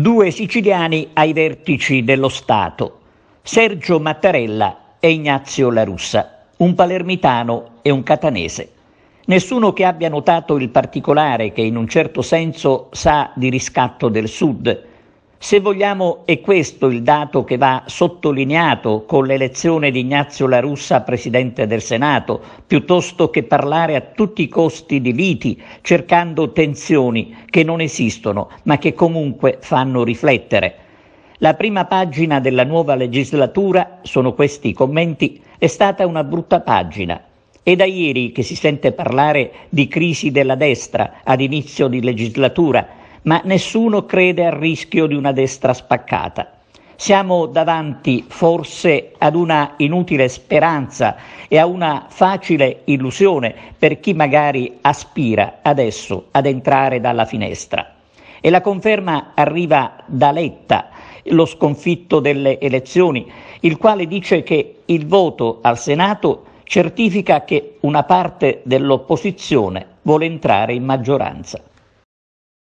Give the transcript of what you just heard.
due siciliani ai vertici dello Stato, Sergio Mattarella e Ignazio La Russa, un palermitano e un catanese. Nessuno che abbia notato il particolare che in un certo senso sa di riscatto del Sud, se vogliamo, è questo il dato che va sottolineato con l'elezione di Ignazio La Russa a Presidente del Senato, piuttosto che parlare a tutti i costi di liti, cercando tensioni che non esistono, ma che comunque fanno riflettere. La prima pagina della nuova legislatura, sono questi i commenti, è stata una brutta pagina. È da ieri che si sente parlare di crisi della destra ad inizio di legislatura, ma nessuno crede al rischio di una destra spaccata. Siamo davanti forse ad una inutile speranza e a una facile illusione per chi magari aspira adesso ad entrare dalla finestra. E la conferma arriva da Letta, lo sconfitto delle elezioni, il quale dice che il voto al Senato certifica che una parte dell'opposizione vuole entrare in maggioranza.